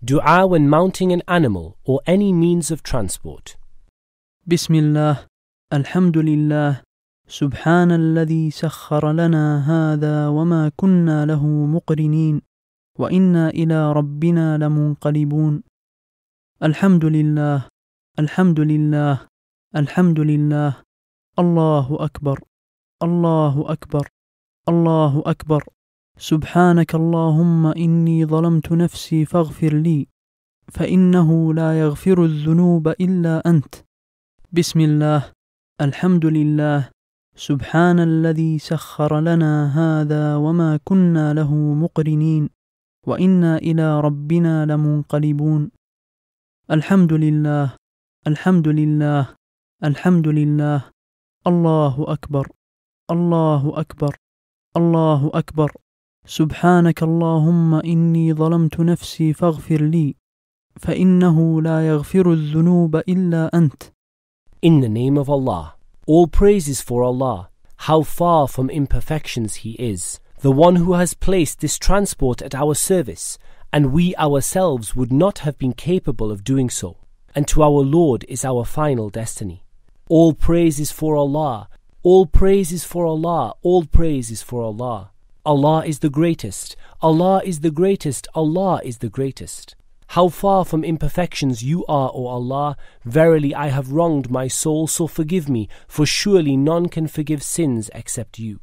Dua when mounting an animal or any means of transport. بسم الله الحمد لله سبحان الذي سخر لنا هذا وما كنا له مقرنين وإنا إلى ربنا لمنقلبون الحمد لله الحمد لله الحمد لله الله أكبر الله أكبر الله أكبر سبحانك اللهم إني ظلمت نفسي فاغفر لي فإنه لا يغفر الذنوب إلا أنت بسم الله الحمد لله سبحان الذي سخر لنا هذا وما كنا له مقرنين وإنا إلى ربنا لمنقلبون الحمد لله الحمد لله الحمد لله الله أكبر الله أكبر الله أكبر سبحانك اللهم إني ظلمت نفسي فاغفر لي فإنه لا يغفر الذنوب إلا أنت In the name of Allah, all praises for Allah, how far from imperfections He is, the one who has placed this transport at our service, and we ourselves would not have been capable of doing so, and to our Lord is our final destiny. All praise is for Allah, all praise is for Allah, all praise is for Allah. Allah is the greatest, Allah is the greatest, Allah is the greatest. How far from imperfections you are, O Allah! Verily I have wronged my soul, so forgive me, for surely none can forgive sins except you.